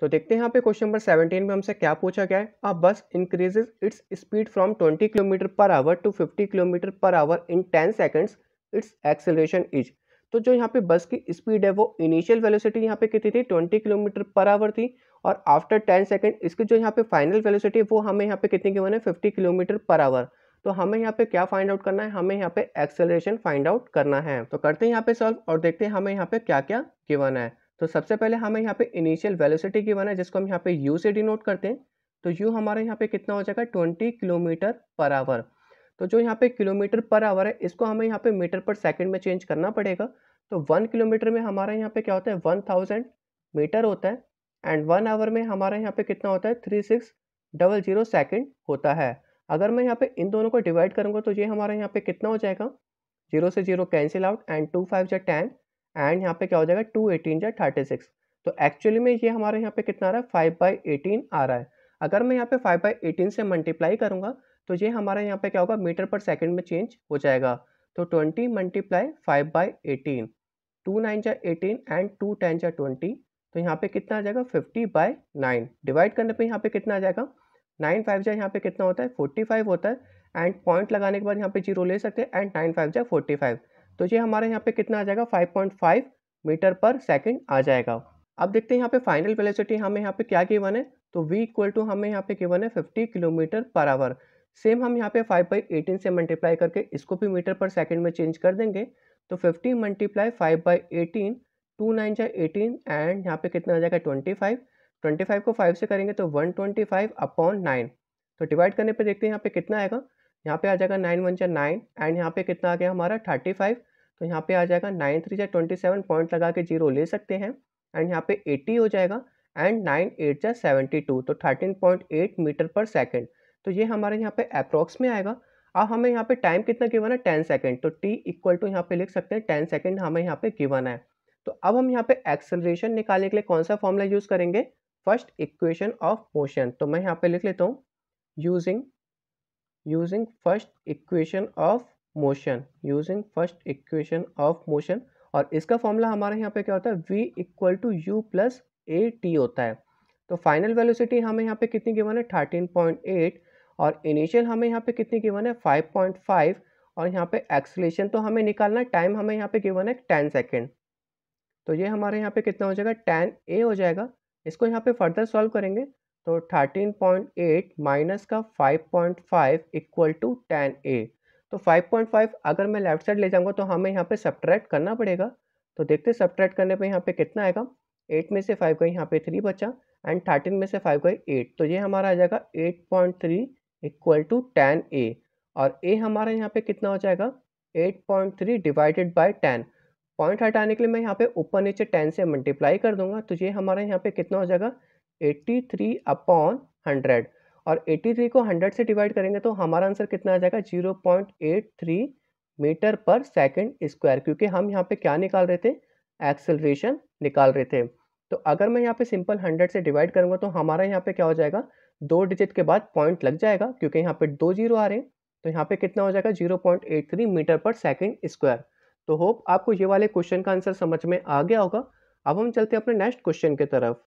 तो देखते हैं यहाँ पे क्वेश्चन नंबर 17 में हमसे क्या पूछा गया है अब bus increases its speed from 20 kilometre per hour to 50 kilometre per hour in 10 seconds its acceleration is तो जो यहाँ पे बस की स्पीड है वो इनिशियल वेलोसिटी यहाँ पे कितनी थी 20 किलोमीटर पर आवर थी और आफ्टर 10 सेकंड इसकी जो यहाँ पे फाइनल वेलोसिटी वो हमें यहाँ पे कितनी की है फिफ्टी किलोमीटर पर आवर तो हमें यहाँ पे क्या फाइंड आउट करना है हमें यहाँ पे एक्सेलरेशन फाइंड आउट करना है तो करते हैं यहाँ पे सॉल्व और देखते हैं हमें यहाँ पे क्या क्या गिवन है तो सबसे पहले हमें यहाँ पे इनिशियल वेलोसिटी की बना है जिसको हम यहाँ पे यू से डिनोट करते हैं तो यू हमारा यहाँ पे कितना हो जाएगा ट्वेंटी किलोमीटर पर आवर तो जो यहाँ पे किलोमीटर पर आवर है इसको हमें यहाँ पे मीटर पर सेकेंड में चेंज करना पड़ेगा तो वन किलोमीटर में हमारा यहाँ पे क्या होता है वन थाउजेंड मीटर होता है एंड वन आवर में हमारा यहाँ पे कितना होता है three six double zero second होता है अगर मैं यहाँ पे इन दोनों को डिवाइड करूँगा तो ये हमारा यहाँ पे कितना हो जाएगा जीरो से zero cancel out and two five जो टेन एंड यहाँ पे क्या हो जाएगा टू एटीन या थर्टी सिक्स तो एक्चुअली में ये हमारे यहाँ पे कितना आ रहा है फाइव बाई एटीन आ रहा है अगर मैं यहाँ पे फाइव बाई एटीन से मल्टीप्लाई करूँगा तो ये हमारे यहाँ पे क्या होगा मीटर पर सेकेंड में चेंज हो जाएगा तो twenty multiply five by eighteen two nine या एटीन एंड टू टेन या ट्वेंटी तो यहाँ पे कितना आ जाएगा फिफ्टी बाई नाइन डिवाइड करने पर यहाँ पे कितना आ जाएगा नाइन फाइव जा यहाँ पे कितना होता है फोर्टी फाइव होता है एंड पॉइंट लगाने के बाद यहाँ पे जीरो ले सकते हैं एंड नाइन फाइव जा फोर्टी फाइव तो ये हमारे यहाँ पे कितना आ जाएगा 5.5 मीटर पर सेकंड आ जाएगा अब देखते हैं यहाँ पे फाइनल वेलोसिटी हमें यहाँ पे क्या गिवन है तो v इक्वल टू हमें यहाँ पे गिवन है 50 किलोमीटर पर आवर सेम हम यहाँ पे 5 बाई एटीन से मल्टीप्लाई करके इसको भी मीटर पर सेकेंड में चेंज कर देंगे तो fifty multiply five by eighteen two nine जाए एटीन एंड यहाँ पे कितना आ जाएगा ट्वेंटी फाइव ट्वेंटी फाइव को फाइव से करेंगे तो one twenty five upon nine तो डिवाइड करने पर देखते हैं यहाँ पे कितना आएगा यहाँ पे आ जाएगा नाइन वन जाए नाइन एंड यहाँ पे कितना आ गया हमारा थर्टी फाइव तो यहाँ पे आ जाएगा नाइन थ्री जै ट्वेंटी सेवन पॉइंट लगा के जीरो ले सकते हैं एंड यहाँ पे एटी हो जाएगा एंड नाइन एट जै सेवेंटी टू तो thirteen point eight metre per second तो ये हमारे यहाँ पे अप्रॉक्स में आएगा अब हमें यहाँ पे टाइम कितना गिवन है टेन सेकेंड तो टी इक्वल टू यहाँ पे लिख सकते हैं टेन सेकेंड हमें यहाँ पे गिवन है तो अब हम यहाँ पे एक्सेलरेशन निकालने के लिए कौन सा फॉर्मूला यूज़ करेंगे फर्स्ट इक्वेशन ऑफ मोशन तो मैं यहाँ पे लिख लेता हूँ using using first equation of motion using first equation of motion और इसका फॉर्मूला हमारे यहाँ पे क्या होता है v equal to u plus a t होता है तो फाइनल वेलोसिटी हमें यहाँ पे कितनी गिवन है थर्टीन पॉइंट एट और इनिशियल हमें यहाँ पे कितनी गिवन है फाइव पॉइंट फाइव और यहाँ पे एक्सलेशन तो हमें निकालना टाइम हमें यहाँ पे गिवन है टेन सेकेंड तो ये हमारे यहाँ पे कितना हो जाएगा टेन ए हो जाएगा इसको यहाँ पे फर्दर सॉल्व करेंगे तो थर्टीन पॉइंट एट माइनस का five point five equal to ten a तो 5.5 अगर मैं लेफ्ट साइड ले जाऊंगा तो हमें यहाँ पे सब्ट्रैक्ट करना पड़ेगा तो देखते सब्ट्रैक्ट करने पे यहाँ पे कितना आएगा एट में से फाइव गई यहाँ पे थ्री बचा एंड थर्टीन में से फाइव गई एट तो ये हमारा आ जाएगा eight point three equal to ten a और ए हमारा यहाँ पे कितना हो जाएगा eight point three divided by ten point हटाने के लिए मैं यहाँ पे ऊपर नीचे टेन से मल्टीप्लाई कर दूंगा तो ये हमारा यहाँ पे कितना हो जाएगा एट्टी थ्री अपॉन हंड्रेड और 83 को 100 से डिवाइड करेंगे तो हमारा आंसर कितना आ जाएगा 0.83 मीटर पर सेकंड स्क्वायर क्योंकि हम यहाँ पे क्या निकाल रहे थे एक्सेलरेशन निकाल रहे थे तो अगर मैं यहाँ पे सिंपल 100 से डिवाइड करूँगा तो हमारा यहाँ पे क्या हो जाएगा दो डिजिट के बाद पॉइंट लग जाएगा क्योंकि यहाँ पे दो जीरो आ रहे हैं तो यहाँ पे कितना हो जाएगा zero metre per second square तो होप आपको ये वाले क्वेश्चन का आंसर समझ में आ गया होगा अब हम चलते हैं अपने नेक्स्ट क्वेश्चन की तरफ